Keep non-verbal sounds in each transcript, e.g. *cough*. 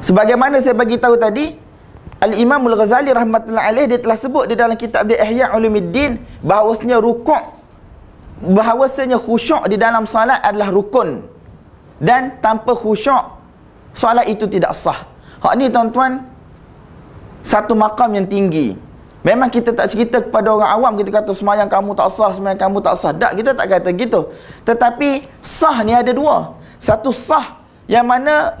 Sebagaimana saya bagi tahu tadi, Al-Imam Al-Ghazali rahmatullahi alaih dia telah sebut di dalam kitab dia Ihya Ulumuddin bahawasanya rukuk bahawasanya khusyuk di dalam salat adalah rukun dan tanpa khusyuk salat itu tidak sah. Hak ni tuan-tuan satu makam yang tinggi. Memang kita tak cerita kepada orang awam kita kata semayang kamu tak sah, semayang kamu tak sah. Tak, kita tak kata gitu. Tetapi sah ni ada dua. Satu sah yang mana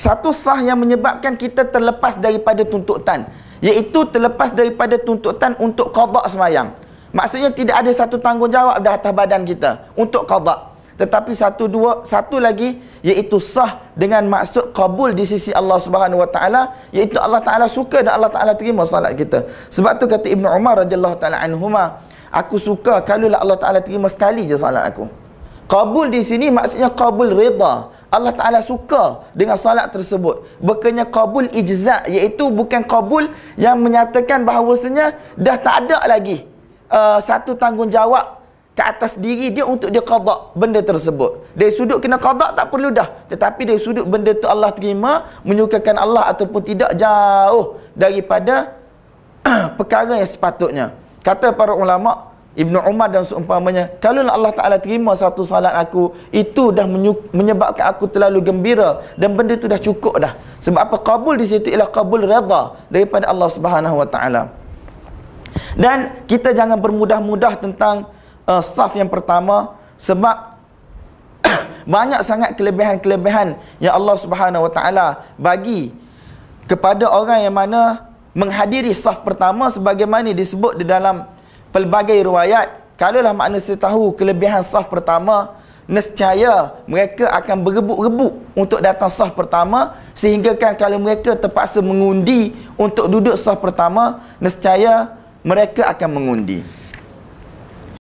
satu sah yang menyebabkan kita terlepas daripada tuntutan iaitu terlepas daripada tuntutan untuk qada semayang maksudnya tidak ada satu tanggungjawab di atas badan kita untuk qada tetapi satu dua satu lagi iaitu sah dengan maksud kabul di sisi Allah Subhanahu Wa Taala iaitu Allah Taala suka dan Allah Taala terima solat kita sebab tu kata Ibnu Umar radhiyallahu taala anhuma aku suka kalau Allah Taala terima sekali je solat aku Qabul di sini maksudnya qabul reda. Allah Ta'ala suka dengan salat tersebut. Bukannya qabul ijzat iaitu bukan qabul yang menyatakan bahawasanya dah tak ada lagi uh, satu tanggungjawab ke atas diri dia untuk dia qadak benda tersebut. Dari sudut kena qadak tak perlu dah. Tetapi dari sudut benda tu Allah terima, menyukakan Allah ataupun tidak jauh daripada *clears throat* perkara yang sepatutnya. Kata para ulama' Ibnu Umar dan seumpamanya kalau Allah Taala terima satu salat aku itu dah menyebabkan aku terlalu gembira dan benda itu dah cukup dah sebab apa kabul di situ ialah kabul reda daripada Allah Subhanahu Wa Taala dan kita jangan bermudah-mudah tentang uh, saf yang pertama sebab *coughs* banyak sangat kelebihan-kelebihan yang Allah Subhanahu Wa Taala bagi kepada orang yang mana menghadiri saf pertama sebagaimana disebut di dalam pelbagai riwayat kalaulah manusia tahu kelebihan sah pertama nescaya mereka akan berebut-rebut untuk datang sah pertama sehinggakan kalau mereka terpaksa mengundi untuk duduk sah pertama nescaya mereka akan mengundi